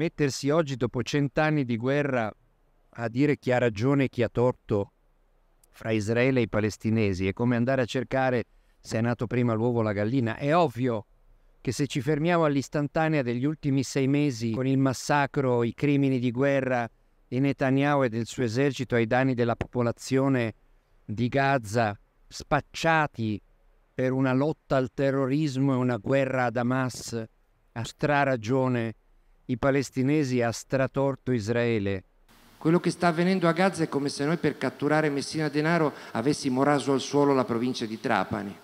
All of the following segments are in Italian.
mettersi oggi dopo cent'anni di guerra a dire chi ha ragione e chi ha torto fra Israele e i palestinesi è come andare a cercare se è nato prima l'uovo o la gallina. È ovvio che se ci fermiamo all'istantanea degli ultimi sei mesi con il massacro, i crimini di guerra di Netanyahu e del suo esercito ai danni della popolazione di Gaza, spacciati per una lotta al terrorismo e una guerra ad Hamas, a straragione ragione i palestinesi ha stratorto Israele. Quello che sta avvenendo a Gaza è come se noi per catturare Messina Denaro avessimo raso al suolo la provincia di Trapani,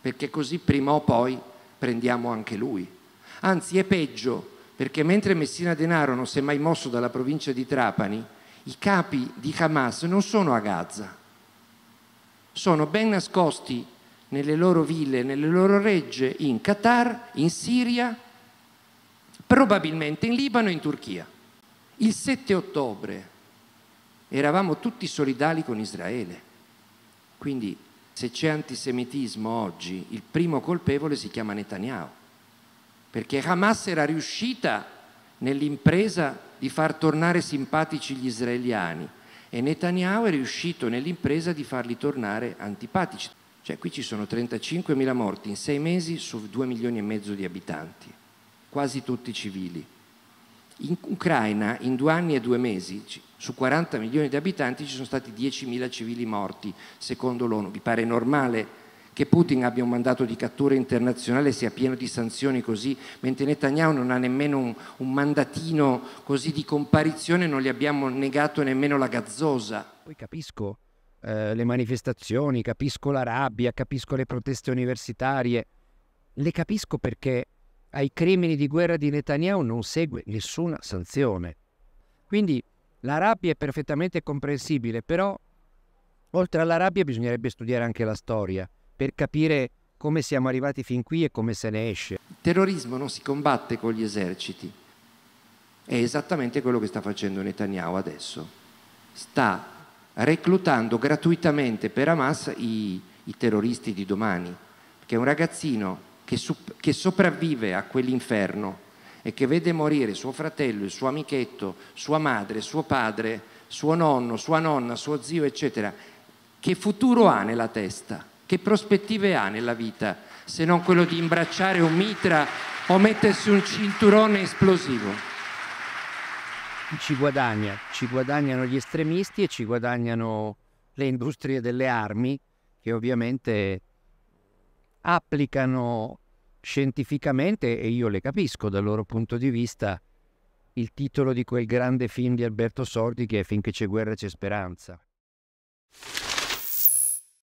perché così prima o poi prendiamo anche lui. Anzi è peggio, perché mentre Messina Denaro non si è mai mosso dalla provincia di Trapani, i capi di Hamas non sono a Gaza, sono ben nascosti nelle loro ville, nelle loro regge in Qatar, in Siria probabilmente in Libano e in Turchia. Il 7 ottobre eravamo tutti solidali con Israele. Quindi se c'è antisemitismo oggi, il primo colpevole si chiama Netanyahu, perché Hamas era riuscita nell'impresa di far tornare simpatici gli israeliani e Netanyahu è riuscito nell'impresa di farli tornare antipatici. Cioè qui ci sono 35.000 morti in sei mesi su 2 milioni e mezzo di abitanti quasi tutti civili. In Ucraina in due anni e due mesi su 40 milioni di abitanti ci sono stati 10.000 civili morti, secondo l'ONU. Vi pare normale che Putin abbia un mandato di cattura internazionale sia pieno di sanzioni così, mentre Netanyahu non ha nemmeno un, un mandatino così di comparizione, non gli abbiamo negato nemmeno la gazzosa. Poi capisco eh, le manifestazioni, capisco la rabbia, capisco le proteste universitarie, le capisco perché ai crimini di guerra di Netanyahu non segue nessuna sanzione. Quindi la rabbia è perfettamente comprensibile, però oltre alla rabbia bisognerebbe studiare anche la storia per capire come siamo arrivati fin qui e come se ne esce. Il terrorismo non si combatte con gli eserciti, è esattamente quello che sta facendo Netanyahu adesso. Sta reclutando gratuitamente per Hamas i, i terroristi di domani, perché un ragazzino che, che sopravvive a quell'inferno e che vede morire suo fratello, il suo amichetto, sua madre, suo padre, suo nonno, sua nonna, suo zio, eccetera, che futuro ha nella testa? Che prospettive ha nella vita se non quello di imbracciare un mitra o mettersi un cinturone esplosivo? Ci guadagna, ci guadagnano gli estremisti e ci guadagnano le industrie delle armi che ovviamente applicano scientificamente, e io le capisco dal loro punto di vista, il titolo di quel grande film di Alberto Sordi che è Finché c'è guerra c'è speranza.